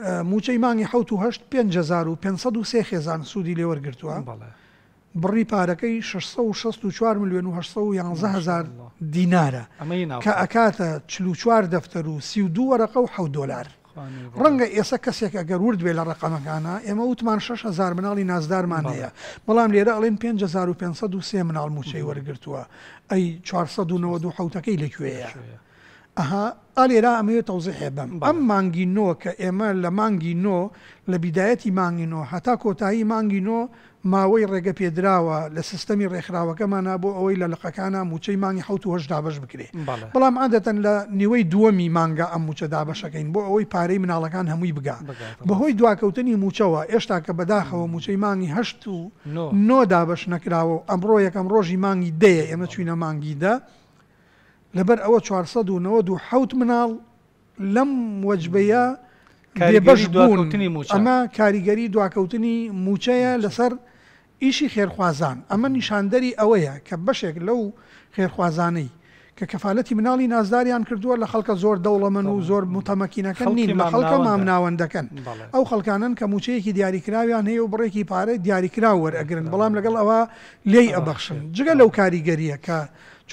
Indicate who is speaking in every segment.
Speaker 1: موچەی مانگی ح پێ خێزان سوودی لێوەرگتووە بڕی پارەکەی 664 میلیۆن و 1970هزار دینارە کە ئەکاتە چلوچوار دەفتەر و سی دو وەرەقە و ح دلار ڕەنگە ئێستا کەسێک ئەگەر ورد بێ لە ڕقەمەکانە ئێمە وتمان 6هزار مناڵی نازدارمان هەیە بەڵام لێرە ئەڵێن 5500 مناڵ موچەی وەرگتووە ئەی 492 حوتەکەی لەکوێە. ئەها ئالێرا ئەمەوێت تەوزی هێبم ئەم مانگی نۆ کە ئێمە لە مانگی نۆ لە بیدایەتی مانگی نۆ هەتا کۆتایی مانگی نۆ ماوەی ڕێگە پێدراوە لە سیستەمی ڕێکخراوەکەمانە بۆ ئەوەی لە لەقەکانە موچەی مانگی حوتهش دابش بکرێ بەڵام عادەتەن لە نیوەی دووەمی مانگە ئەم موچە دابشەکەین بۆ ئەوەی پارەی مناڵەکان هەمووی بگا بەهۆی دواکەوتنی موچەوە ئێشتا کە بەداخەوە موچەی مانگی هەشت و نۆ دابش نەکراوە ئەمڕۆ یەکەم ڕۆژی مانگی دەیە ئێمە چوینە مانگی دە. لەبەر ئەوە 1970 مناڵ لەم وەجبەیە بەش دوکەوتنی ئەمە کاریگەری دواکەوتنی موچەیە لەسەر ئیشی خێرخوازان ئەمە نیشاندەری ئەوەیە کە بەشێک لەو خێرخوازانەی کە کەفاەتی مناڵی نازداریان کردووە لە خەڵکە زۆر دەوڵەمەن و زۆر متەمەکینەکە نین لە خەڵکە مامناوەندەکەن ئەو خەڵکانن کە موچەیەکی دیاریکراویان هەیە و بڕێکی پارەی دیاریکرا وەرەگرن بەڵام لەگەڵ ئەوە لێی ئەبەخشن جگە لەو کاریگەریە کە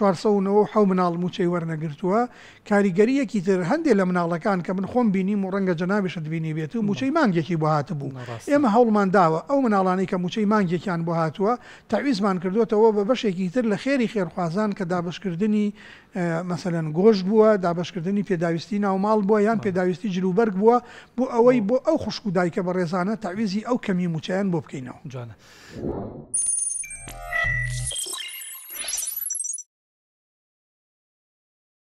Speaker 1: 1940 حو مناڵ موچەی وەرنەگرتووە کاریگەریەکی تر هەندێک لە مناڵەکان کە من خۆم بینیم و ڕەنگە جنابیشت بینی بێت و موچەی مانگێکی بۆ هاتبوو ئێمە هەوڵمان داوە ئەو مناڵانی کە موچەی مانگێکیان بۆ هاتووە تاویزمان کردوێتەوە بە بەشێکی تر لە خێری خێرخوازان کە دابشکردنی مثلەن گۆشت بووە دابشکردنی پێداویستی ناوماڵ بووە یان پێداویستی جلوبەرگ بووە بۆ ئەوەی بۆ ئەو خوشک و دایکە بە ڕێزانە تاویزی ئەو کەمی موچیان بۆ بکەینەوە جوانە.